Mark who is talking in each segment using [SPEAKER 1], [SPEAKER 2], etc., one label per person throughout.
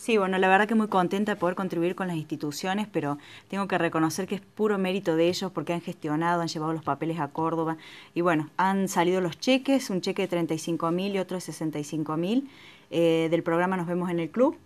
[SPEAKER 1] Sí, bueno, la verdad que muy contenta de poder contribuir con las instituciones, pero tengo que reconocer que es puro mérito de ellos porque han gestionado, han llevado los papeles a Córdoba y bueno, han salido los cheques, un cheque de 35 mil y otro de 65 mil eh, del programa Nos vemos en el club,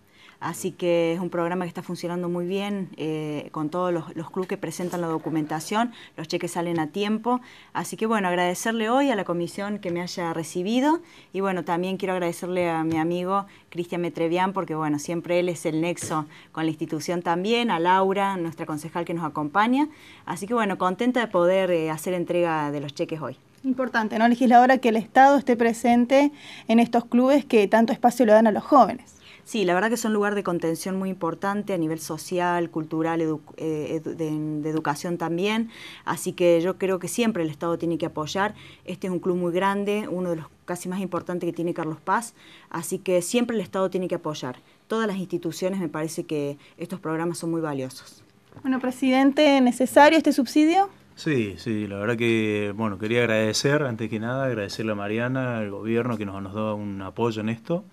[SPEAKER 1] Así que es un programa que está funcionando muy bien eh, con todos los, clubes que presentan la documentación, los cheques salen a tiempo. Así que bueno, agradecerle hoy a la comisión que me haya recibido y bueno, también quiero agradecerle a mi amigo Cristian Metrevian porque bueno, siempre él es el nexo con la institución también, a Laura, nuestra concejal que nos acompaña. Así que bueno, contenta de poder eh, hacer entrega de los cheques hoy.
[SPEAKER 2] Importante, ¿no, legisladora? Que el Estado esté presente en estos clubes que tanto espacio le dan a los jóvenes.
[SPEAKER 1] Sí, la verdad que es un lugar de contención muy importante a nivel social, cultural, eh, de, educación también. Así que yo creo que siempre el Estado tiene que apoyar. Este es un club muy grande, uno de los casi más importantes que tiene Carlos Paz. Así que siempre el Estado tiene que apoyar. Todas las instituciones me parece que estos programas son muy valiosos.
[SPEAKER 2] Bueno, presidente, ¿necesario este subsidio?
[SPEAKER 3] Sí, sí, la verdad que, bueno, quería agradecer, antes que nada, agradecerle a Mariana, al gobierno que nos, nos da un apoyo en esto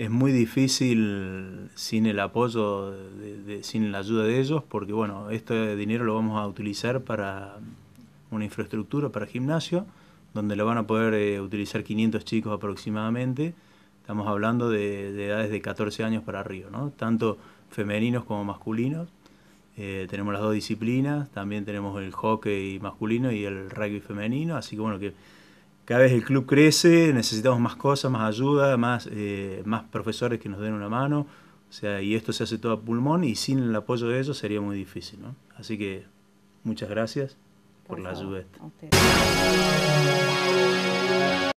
[SPEAKER 3] es muy difícil sin el apoyo, de, sin la ayuda de ellos, porque bueno, este dinero lo vamos a utilizar para una infraestructura, para gimnasio, donde lo van a poder eh, utilizar 500 chicos aproximadamente. Estamos hablando de, edades de 14 años para arriba, ¿no? tanto femeninos como masculinos. Eh, tenemos las dos disciplinas, también tenemos el hockey masculino y el rugby femenino, así que bueno, que cada vez el club crece, necesitamos más cosas, más ayuda, más, eh, más profesores que nos den una mano. O sea, y esto se hace todo a pulmón y sin el apoyo de ellos sería muy difícil. Así que muchas gracias por la ayuda.